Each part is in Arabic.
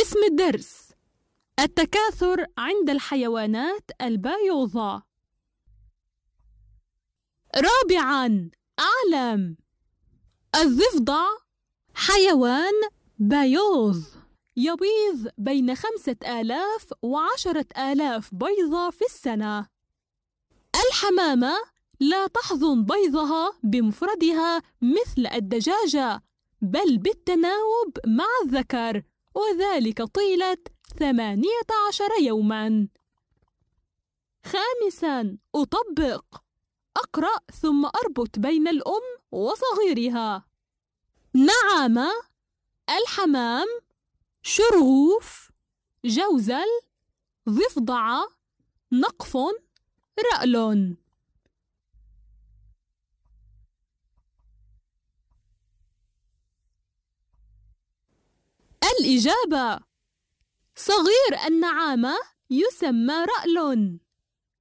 اسم الدرس التكاثر عند الحيوانات البيوضة رابعا أعلم الضفدع حيوان بيوض يبيض بين خمسة آلاف وعشرة آلاف بيضة في السنة الحمامة لا تحظن بيضها بمفردها مثل الدجاجة بل بالتناوب مع الذكر وذلك طيلة ثمانية عشر يوما خامسا أطبق أقرأ ثم أربط بين الأم وصغيرها نعم الحمام شرغوف جوزل ضفدعة نقف رأل الإجابة صغير النعامة يسمى رأل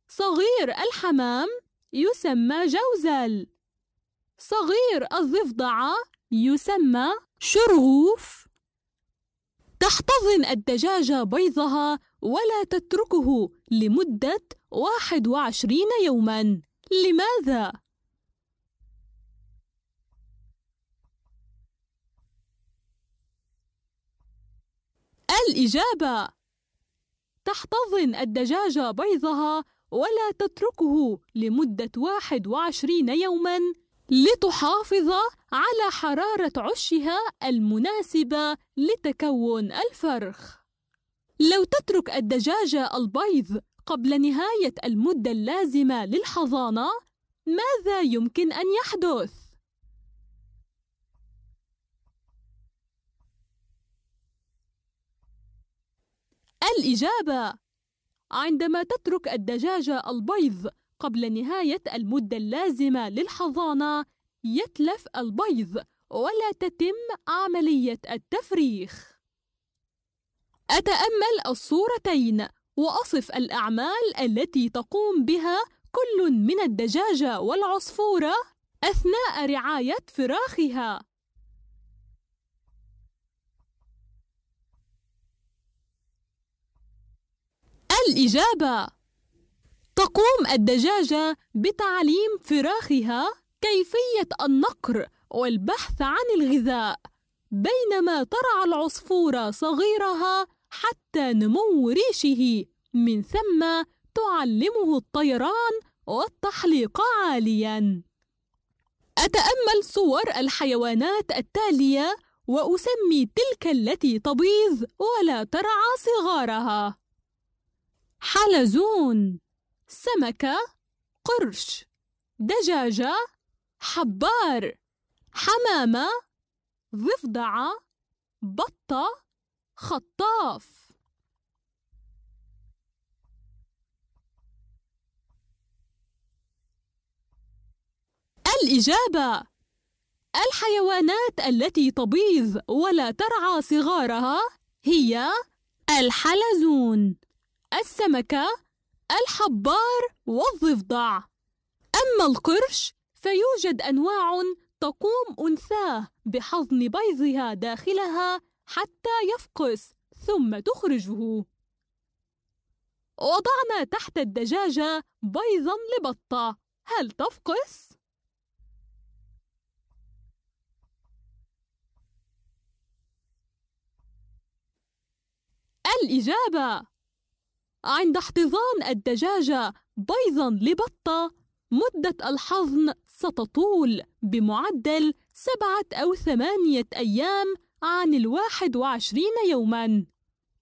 صغير الحمام يسمى جوزل صغير الضفدعة يسمى شرغوف تحتضن الدجاجة بيضها ولا تتركه لمدة 21 يوما لماذا؟ الإجابة تحتضن الدجاجة بيضها ولا تتركه لمدة 21 يوما لتحافظ على حرارة عشها المناسبة لتكون الفرخ لو تترك الدجاجة البيض قبل نهاية المدة اللازمة للحضانة ماذا يمكن أن يحدث؟ الإجابة عندما تترك الدجاجة البيض قبل نهاية المدة اللازمة للحضانة يتلف البيض ولا تتم عملية التفريخ أتأمل الصورتين وأصف الأعمال التي تقوم بها كل من الدجاجة والعصفورة أثناء رعاية فراخها الإجابة تقوم الدجاجة بتعليم فراخها كيفية النقر والبحث عن الغذاء بينما ترعى العصفورة صغيرها حتى نمو ريشه من ثم تعلمه الطيران والتحليق عاليا أتأمل صور الحيوانات التالية وأسمي تلك التي تبيض ولا ترعى صغارها حلزون سمكة قرش دجاجة حبار حمامة ضفدعة بطة خطاف الإجابة الحيوانات التي تبيض ولا ترعى صغارها هي الحلزون السمكة الحبار والضفدع أما القرش فيوجد أنواع تقوم أنثاه بحضن بيضها داخلها حتى يفقس ثم تخرجه وضعنا تحت الدجاجة بيضا لبطة هل تفقس؟ الإجابة عند احتضان الدجاجة بيضا لبطة مدة الحظن ستطول بمعدل سبعة أو ثمانية أيام عن الواحد وعشرين يوما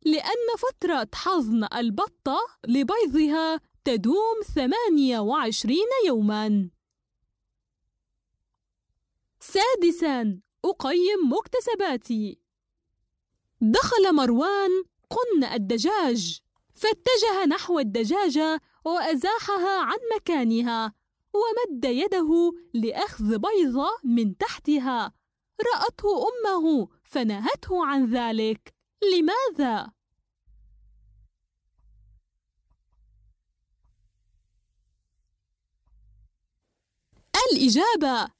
لأن فترة حظن البطة لبيضها تدوم ثمانية وعشرين يوما سادسا أقيم مكتسباتي دخل مروان قن الدجاج فاتجه نحو الدجاجة وأزاحها عن مكانها ومد يده لأخذ بيضة من تحتها رأته أمه فنهته عن ذلك لماذا؟ الإجابة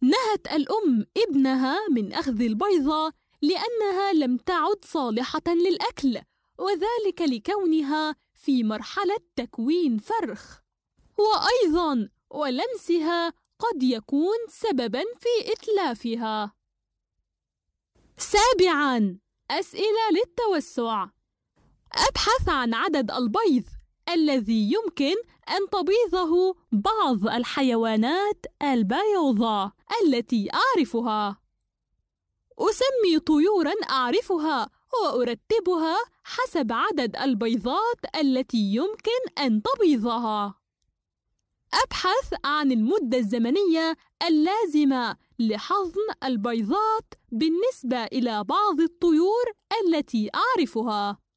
نهت الأم ابنها من أخذ البيضة لأنها لم تعد صالحة للأكل وذلك لكونها في مرحلة تكوين فرخ وأيضا ولمسها قد يكون سببا في إتلافها سابعا أسئلة للتوسع أبحث عن عدد البيض الذي يمكن أن تبيضه بعض الحيوانات البيضاء التي أعرفها أسمي طيورا أعرفها وأرتبها حسب عدد البيضات التي يمكن أن تبيضها. أبحث عن المدة الزمنية اللازمة لحظن البيضات بالنسبة إلى بعض الطيور التي أعرفها.